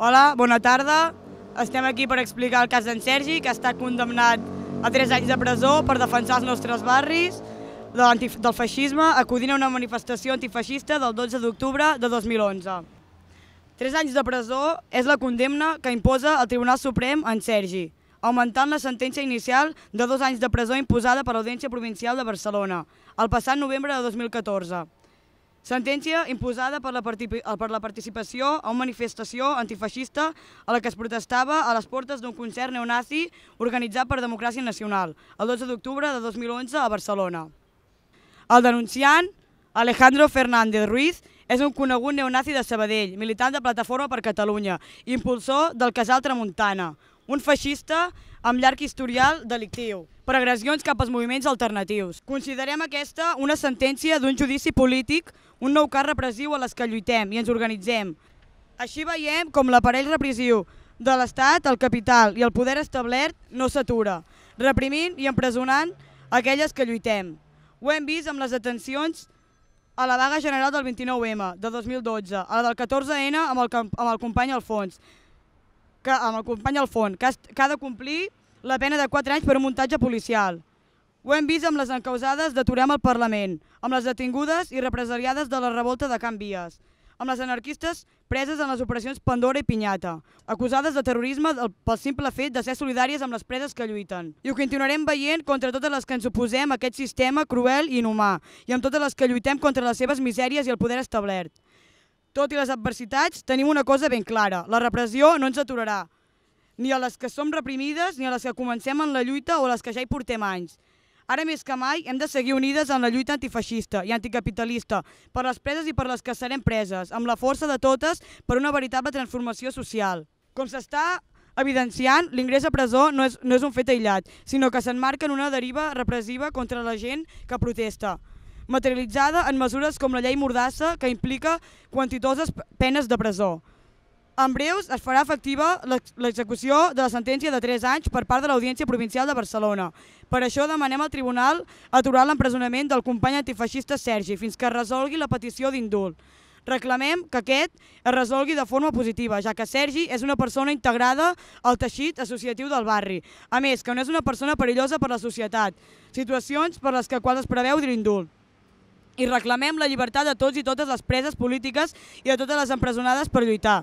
Hola, bona tarda. Estem aquí per explicar el cas d'en Sergi, que ha estat condemnat a 3 anys de presó per defensar els nostres barris de del feixisme acudint a una manifestació antifeixista del 12 d'octubre de 2011. Tres anys de presó és la condemna que imposa el Tribunal Suprem en Sergi, augmentant la sentència inicial de dos anys de presó imposada per l'Audiència Provincial de Barcelona el passat novembre de 2014. Sentència imposada per la, eh, per la participació a una manifestació antifeixista a la que es protestava a les portes d'un concert neonazi organitzat per Democràcia Nacional el 12 d'octubre de 2011 a Barcelona. El denunciant, Alejandro Fernández Ruiz, és un conegut neonazi de Sabadell, militant de Plataforma per Catalunya, impulsor del Casal Tramuntana, un feixista amb llarg historial delictiu per agressions cap als moviments alternatius. Considerem aquesta una sentència d'un judici polític un nou cas repressiu a les que lluitem i ens organitzem. Així veiem com l'aparell repressiu de l'Estat, el capital i el poder establert no s'atura, reprimint i empresonant aquelles que lluitem. Ho hem vist amb les detencions a la vaga general del 29M de 2012, a la del 14N amb el, amb el company Alfons, que, amb el company Alfons, que, que ha de complir la pena de 4 anys per un muntatge policial. Ho hem vist amb les encausades d'Aturem el Parlament, amb les detingudes i represaliades de la revolta de Can Vies, amb les anarquistes preses en les operacions Pandora i Pinyata, acusades de terrorisme pel simple fet de ser solidàries amb les preses que lluiten. I ho continuarem veient contra totes les que ens oposem a aquest sistema cruel i inhumà, i amb totes les que lluitem contra les seves misèries i el poder establert. Tot i les adversitats, tenim una cosa ben clara, la repressió no ens aturarà, ni a les que som reprimides, ni a les que comencem en la lluita o a les que ja hi portem anys. Ara més que mai hem de seguir unides en la lluita antifeixista i anticapitalista per les preses i per les que serem preses, amb la força de totes per una veritable transformació social. Com s'està evidenciant, l'ingrés a presó no és, no és un fet aïllat, sinó que s'enmarca en una deriva repressiva contra la gent que protesta, materialitzada en mesures com la llei Mordassa, que implica quantitoses penes de presó. En breus es farà efectiva l'execució de la sentència de 3 anys per part de l'Audiència Provincial de Barcelona. Per això demanem al Tribunal aturar l'empresonament del company antifeixista Sergi fins que resolgui la petició d'indult. Reclamem que aquest es resolgui de forma positiva, ja que Sergi és una persona integrada al teixit associatiu del barri. A més, que no és una persona perillosa per la societat, situacions per les que quals es preveu d'indult i reclamem la llibertat de tots i totes les preses polítiques i de totes les empresonades per lluitar.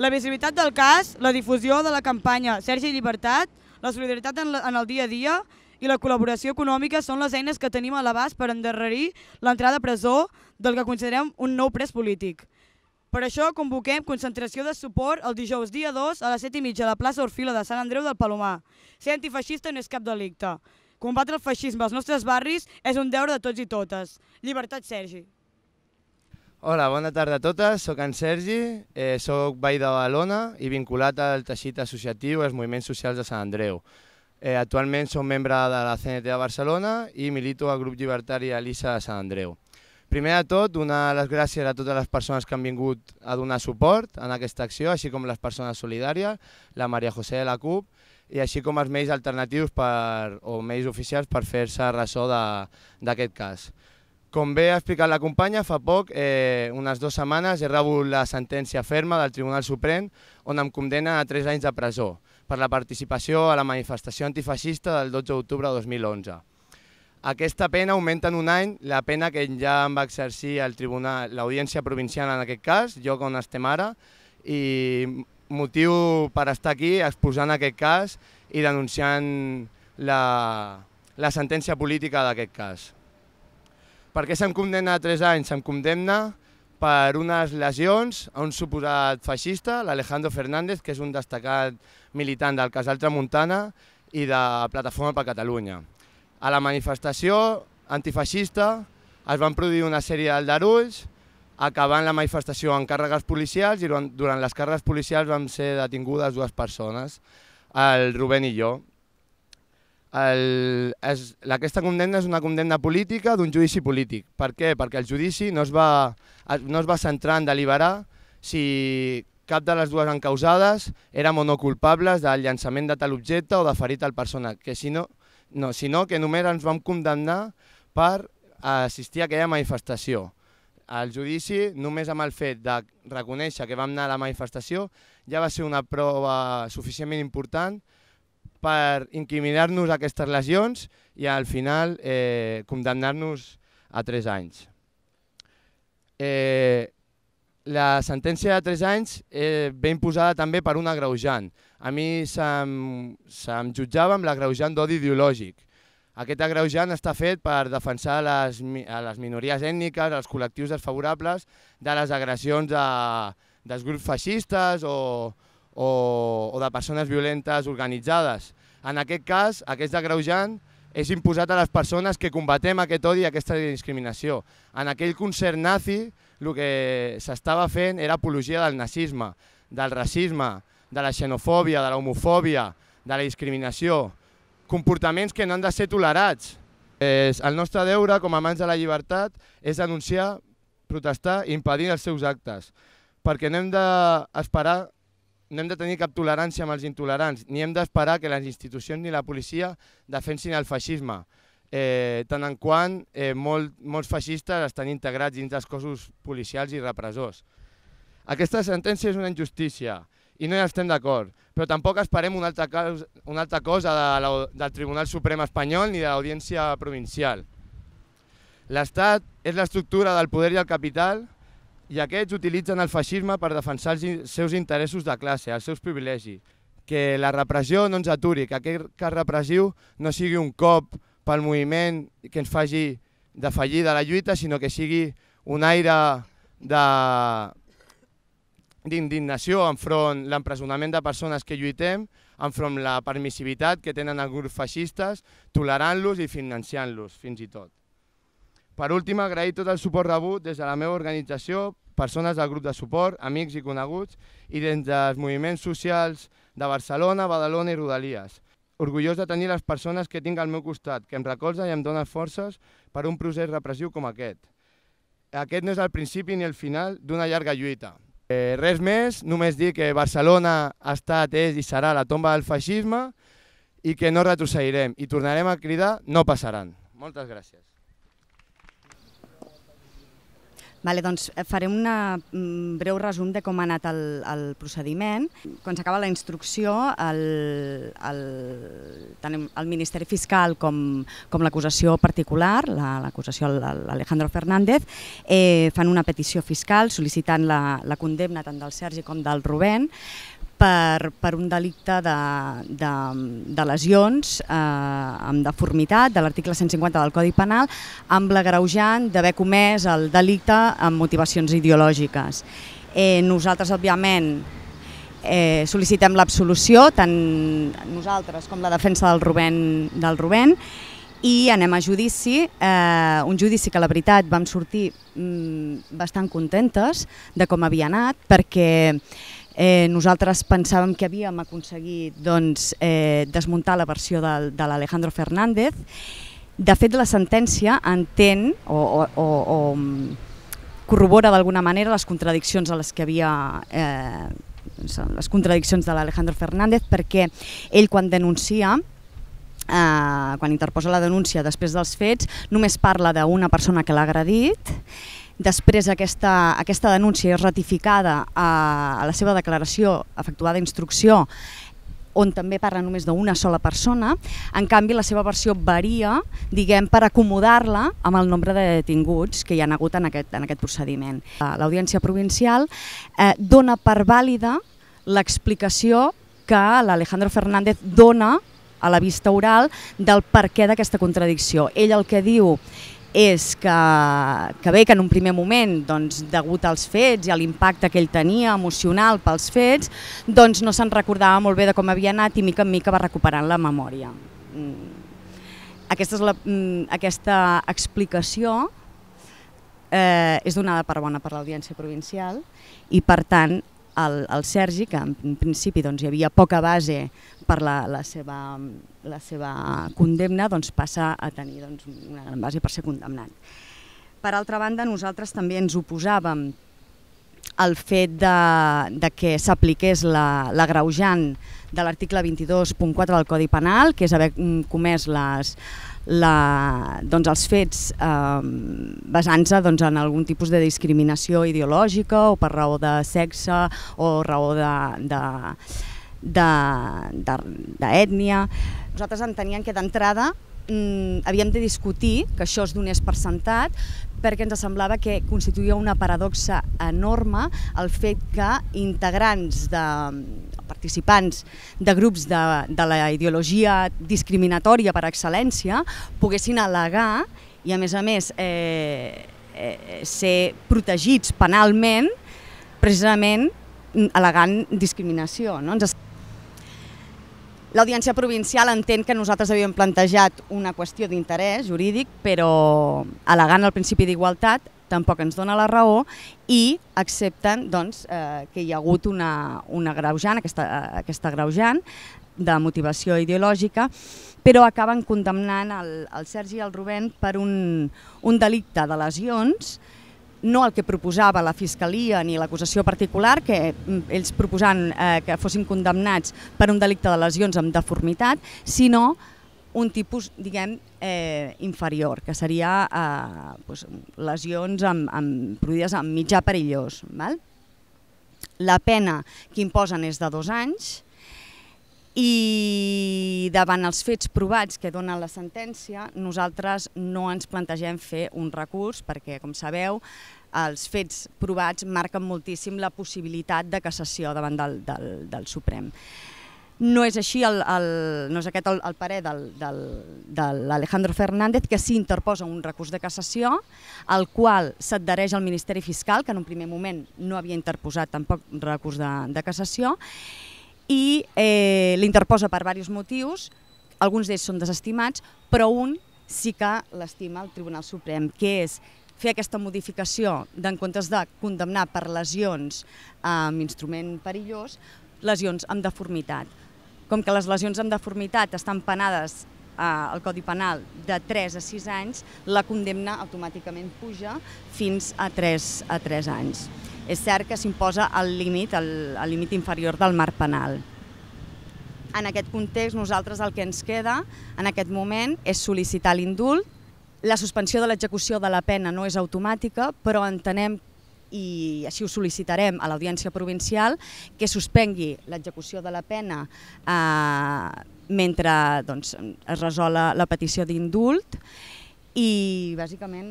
La visibilitat del cas, la difusió de la campanya Sergi Llibertat, la solidaritat en, el dia a dia i la col·laboració econòmica són les eines que tenim a l'abast per endarrerir l'entrada a presó del que considerem un nou pres polític. Per això convoquem concentració de suport el dijous dia 2 a les 7 i mitja a la plaça Orfila de Sant Andreu del Palomar. Ser antifeixista no és cap delicte. Combatre el feixisme als nostres barris és un deure de tots i totes. Llibertat, Sergi. Hola, bona tarda a totes. Soc en Sergi, eh, soc veí de Balona i vinculat al teixit associatiu i als moviments socials de Sant Andreu. Eh, actualment som membre de la CNT de Barcelona i milito al grup llibertari Elisa de Sant Andreu. Primer de tot, donar les gràcies a totes les persones que han vingut a donar suport en aquesta acció, així com les persones solidàries, la Maria José de la CUP, i així com els meies alternatius per, o meies oficials per fer-se ressò d'aquest cas. Com bé ha explicat la companya, fa poc, eh, unes dues setmanes, he rebut la sentència ferma del Tribunal Suprem on em condena a tres anys de presó per la participació a la manifestació antifeixista del 12 d'octubre de 2011. Aquesta pena augmenta en un any la pena que ja em va exercir el tribunal, l'audiència provincial en aquest cas, jo on estem ara, i motiu per estar aquí exposant aquest cas i denunciant la, la sentència política d'aquest cas. Per què se'm condemna a 3 anys? Se'm condemna per unes lesions a un suposat feixista, l'Alejandro Fernández, que és un destacat militant del Casal Tramuntana i de Plataforma per Catalunya. A la manifestació antifeixista es van produir una sèrie d'aldarulls, acabant la manifestació amb càrregues policials i durant les càrregues policials vam ser detingudes dues persones, el Rubén i jo el, és, aquesta condemna és una condemna política d'un judici polític. Per què? Perquè el judici no es va, no es va centrar en deliberar si cap de les dues encausades era o no culpables del llançament de tal objecte o de ferit al persona, que si no, no, sinó que només ens vam condemnar per assistir a aquella manifestació. El judici, només amb el fet de reconèixer que vam anar a la manifestació, ja va ser una prova suficientment important per incriminar-nos aquestes lesions i al final eh, condemnar-nos a 3 anys. Eh, la sentència de 3 anys eh, ve imposada també per un agreujant. A mi se'm jutjava amb l'agreujant d'odi ideològic. Aquest agreujant està fet per defensar les, a les minories ètniques, els col·lectius desfavorables, de les agressions de, dels grups feixistes o, o, o de persones violentes organitzades. En aquest cas, aquest agreujant és imposat a les persones que combatem aquest odi i aquesta discriminació. En aquell concert nazi el que s'estava fent era apologia del nazisme, del racisme, de la xenofòbia, de l'homofòbia, de la discriminació, comportaments que no han de ser tolerats. És el nostre deure com a mans de la llibertat és denunciar, protestar i impedir els seus actes, perquè no hem d'esperar no hem de tenir cap tolerància amb els intolerants, ni hem d'esperar que les institucions ni la policia defensin el feixisme. Eh, tant en quant eh, molt, molts feixistes estan integrats dins dels cossos policials i repressors. Aquesta sentència és una injustícia i no hi estem d'acord, però tampoc esperem una altra, causa, una altra cosa de la, del Tribunal Suprem espanyol ni de l'Audiència Provincial. L'Estat és l'estructura del poder i el capital i aquests utilitzen el feixisme per defensar els seus interessos de classe, els seus privilegis. Que la repressió no ens aturi, que aquest cas repressiu no sigui un cop pel moviment que ens faci defallir de la lluita, sinó que sigui un aire d'indignació enfront l'empresonament de persones que lluitem, enfront la permissivitat que tenen els grups feixistes, tolerant-los i financiant-los, fins i tot. Per últim, agrair tot el suport rebut des de la meva organització persones del grup de suport, amics i coneguts, i dins dels moviments socials de Barcelona, Badalona i Rodalies. Orgullós de tenir les persones que tinc al meu costat, que em recolzen i em donen forces per un procés repressiu com aquest. Aquest no és el principi ni el final d'una llarga lluita. Eh, res més, només dir que Barcelona ha estat, és i serà la tomba del feixisme i que no retrocedirem i tornarem a cridar no passaran. Moltes gràcies. Vale, doncs eh, farem una mm, breu resum de com ha anat el, el procediment. Quan s'acaba la instrucció, el, el, tant el Ministeri Fiscal com, com l'acusació particular, l'acusació la, l'Alejandro Fernández, eh, fan una petició fiscal sol·licitant la, la condemna tant del Sergi com del Rubén, per, per un delicte de, de, de lesions eh, amb deformitat de l'article 150 del Codi Penal amb l'agreujant d'haver comès el delicte amb motivacions ideològiques. Eh, nosaltres, òbviament, eh, sol·licitem l'absolució, tant nosaltres com la defensa del Rubén, del Rubén i anem a judici, eh, un judici que la veritat vam sortir mm, bastant contentes de com havia anat, perquè Eh, nosaltres pensàvem que havíem aconseguit doncs, eh, desmuntar la versió de, de l'Alejandro Fernández. De fet, la sentència entén o, o, o, o corrobora d'alguna manera les contradiccions a les que havia eh, doncs, les contradiccions de l'Alejandro Fernández perquè ell quan denuncia eh, quan interposa la denúncia després dels fets, només parla d'una persona que l'ha agredit Després aquesta, aquesta denúncia és ratificada a, a la seva declaració efectuada a instrucció on també parla només d'una sola persona, en canvi la seva versió varia, diguem, per acomodar-la amb el nombre de detinguts que hi ha hagut en aquest, en aquest procediment. Eh, L'Audiència Provincial eh, dona per vàlida l'explicació que l'Alejandro Fernández dona a la vista oral del per què d'aquesta contradicció. Ell el que diu és que, que bé que en un primer moment, doncs, degut als fets i a l'impacte que ell tenia emocional pels fets, doncs no se'n recordava molt bé de com havia anat i mica en mica va recuperant la memòria. Mm. Aquesta, és la, mm, aquesta explicació eh, és donada per bona per l'Audiència Provincial i, per tant, el, el Sergi, que en principi doncs, hi havia poca base per la, la, seva, la seva condemna, doncs, passa a tenir doncs, una gran base per ser condemnat. Per altra banda, nosaltres també ens oposàvem al fet de, de que s'apliqués la, la de l'article 22.4 del Codi Penal, que és haver mm, comès les, la, doncs els fets eh, basant-se doncs, en algun tipus de discriminació ideològica o per raó de sexe o raó de, de, d'ètnia. Nosaltres enteníem que d'entrada mm, havíem de discutir que això es donés per sentat perquè ens semblava que constituïa una paradoxa enorme el fet que integrants de, participants de grups de, de la ideologia discriminatòria per excel·lència poguessin al·legar i a més a més eh, eh, ser protegits penalment precisament al·legant discriminació. No? L'Audiència Provincial entén que nosaltres havíem plantejat una qüestió d'interès jurídic, però al·legant el principi d'igualtat tampoc ens dona la raó i accepten doncs, eh, que hi ha hagut una, una greujant, aquesta, aquesta greujant, de motivació ideològica, però acaben condemnant el, el Sergi i el Rubén per un, un delicte de lesions, no el que proposava la Fiscalia ni l'acusació particular, que mm, ells proposant eh, que fossin condemnats per un delicte de lesions amb deformitat, sinó un tipus, diguem, eh, inferior, que seria eh, pues, lesions amb, amb, produïdes amb mitjà perillós. Val? La pena que imposen és de dos anys i davant els fets provats que dona la sentència, nosaltres no ens plantegem fer un recurs perquè, com sabeu, els fets provats marquen moltíssim la possibilitat de cassació davant del, del, del Suprem. No és així, el, el, no és aquest el, el parer del, del, de l'Alejandro Fernández, que s'interposa interposa un recurs de cassació, al qual s'adhereix el Ministeri Fiscal, que en un primer moment no havia interposat tampoc recurs de, de cassació, i eh, l'interposa per diversos motius, alguns d'ells són desestimats, però un sí que l'estima el Tribunal Suprem, que és fer aquesta modificació d'en comptes de condemnar per lesions amb instrument perillós, lesions amb deformitat. Com que les lesions amb deformitat estan penades eh, al Codi Penal de 3 a 6 anys, la condemna automàticament puja fins a 3, a 3 anys. És cert que s'imposa el límit, el, el límit inferior del marc penal. En aquest context, nosaltres el que ens queda en aquest moment és sol·licitar l'indult. La suspensió de l'execució de la pena no és automàtica, però entenem i així ho sol·licitarem a l'Audiència Provincial que suspengui l'execució de la pena eh, mentre doncs, es resol la petició d'indult i bàsicament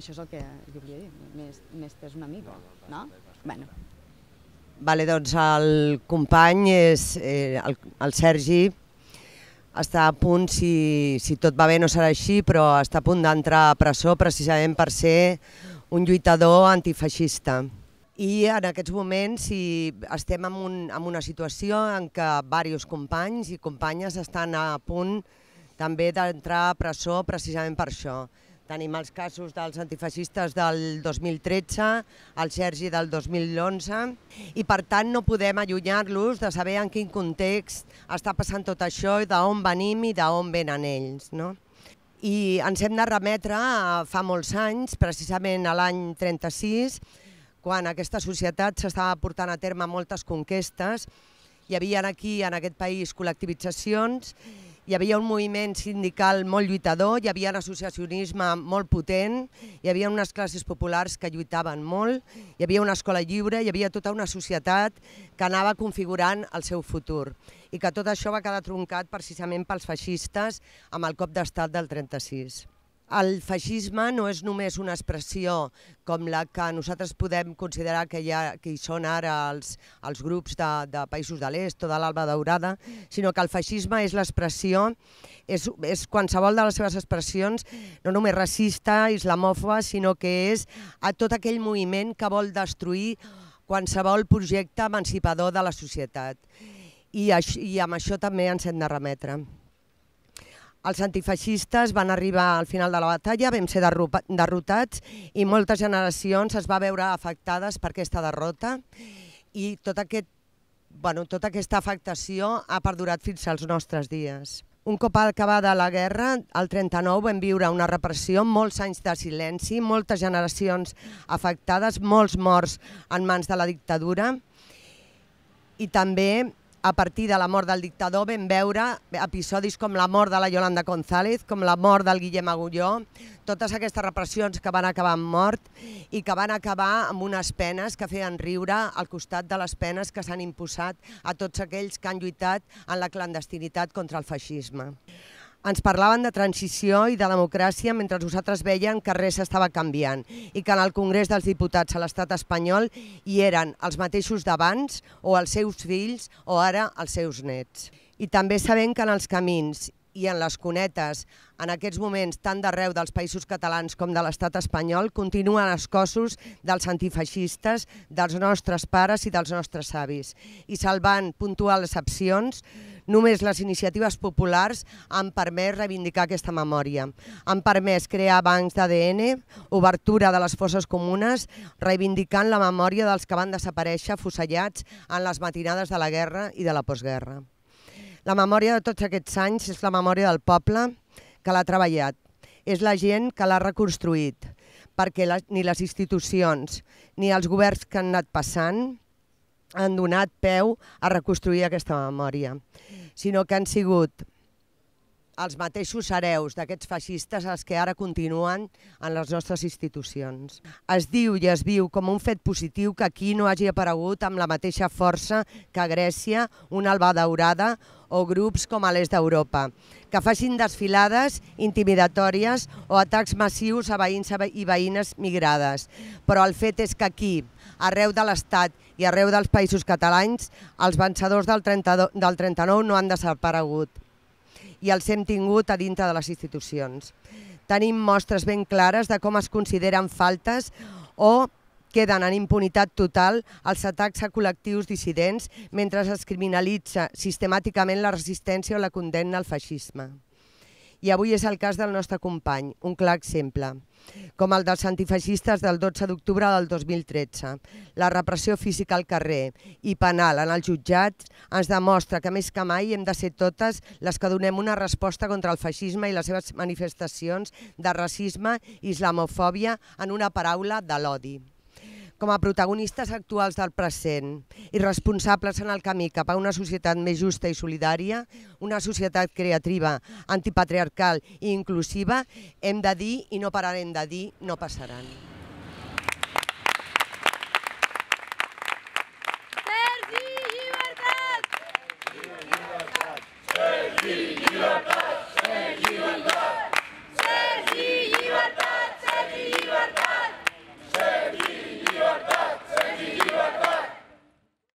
això és el que jo volia dir, més, més és una mica, no? Bueno. Vale, doncs el company, és, eh, el, el Sergi, està a punt, si, si tot va bé no serà així, però està a punt d'entrar a presó precisament per ser un lluitador antifeixista. I en aquests moments si estem en, un, en una situació en què diversos companys i companyes estan a punt també d'entrar a presó precisament per això. Tenim els casos dels antifeixistes del 2013, el Sergi del 2011, i per tant no podem allunyar-los de saber en quin context està passant tot això i d'on venim i d'on venen ells. No? i ens hem de remetre fa molts anys, precisament a l'any 36, quan aquesta societat s'estava portant a terme moltes conquestes, hi havia aquí, en aquest país, col·lectivitzacions, hi havia un moviment sindical molt lluitador, hi havia un associacionisme molt potent, hi havia unes classes populars que lluitaven molt, hi havia una escola lliure, hi havia tota una societat que anava configurant el seu futur i que tot això va quedar troncat precisament pels feixistes amb el cop d'estat del 36 el feixisme no és només una expressió com la que nosaltres podem considerar que, hi, ha, que hi són ara els, els grups de, de països de l'est o de l'Alba Daurada, sinó que el feixisme és l'expressió, és, és qualsevol de les seves expressions, no només racista, islamòfoba, sinó que és a tot aquell moviment que vol destruir qualsevol projecte emancipador de la societat. I, això, i amb això també ens hem de remetre. Els antifeixistes van arribar al final de la batalla, vam ser derrotats i moltes generacions es va veure afectades per aquesta derrota i tot aquest, bueno, tota aquesta afectació ha perdurat fins als nostres dies. Un cop acabada la guerra, al 39 vam viure una repressió, molts anys de silenci, moltes generacions afectades, molts morts en mans de la dictadura i també a partir de la mort del dictador vam veure episodis com la mort de la Yolanda González, com la mort del Guillem Agulló, totes aquestes repressions que van acabar amb mort i que van acabar amb unes penes que feien riure al costat de les penes que s'han imposat a tots aquells que han lluitat en la clandestinitat contra el feixisme ens parlaven de transició i de democràcia mentre nosaltres veien que res s'estava canviant i que en el Congrés dels Diputats a l'estat espanyol hi eren els mateixos d'abans o els seus fills o ara els seus nets. I també sabem que en els camins i en les cunetes, en aquests moments tant d'arreu dels països catalans com de l'estat espanyol, continuen els cossos dels antifeixistes, dels nostres pares i dels nostres avis. I salvant puntuals excepcions, Només les iniciatives populars han permès reivindicar aquesta memòria. Han permès crear bancs d'ADN, obertura de les fosses comunes, reivindicant la memòria dels que van desaparèixer fusellats en les matinades de la guerra i de la postguerra. La memòria de tots aquests anys és la memòria del poble que l'ha treballat, és la gent que l'ha reconstruït, perquè ni les institucions ni els governs que han anat passant han donat peu a reconstruir aquesta memòria, sinó que han sigut els mateixos hereus d'aquests feixistes els que ara continuen en les nostres institucions. Es diu i es viu com un fet positiu que aquí no hagi aparegut amb la mateixa força que a Grècia, una alba daurada o grups com a l'est d'Europa, que facin desfilades intimidatòries o atacs massius a veïns i veïnes migrades. Però el fet és que aquí, arreu de l'Estat i arreu dels països catalans els vencedors del, 30, del 39 no han desaparegut i els hem tingut a dintre de les institucions. Tenim mostres ben clares de com es consideren faltes o queden en impunitat total els atacs a col·lectius dissidents mentre es criminalitza sistemàticament la resistència o la condemna al feixisme i avui és el cas del nostre company, un clar exemple, com el dels antifeixistes del 12 d'octubre del 2013. La repressió física al carrer i penal en els jutjats ens demostra que més que mai hem de ser totes les que donem una resposta contra el feixisme i les seves manifestacions de racisme i islamofòbia en una paraula de l'odi com a protagonistes actuals del present i responsables en el camí cap a una societat més justa i solidària, una societat creativa, antipatriarcal i inclusiva, hem de dir i no pararem de dir no passaran.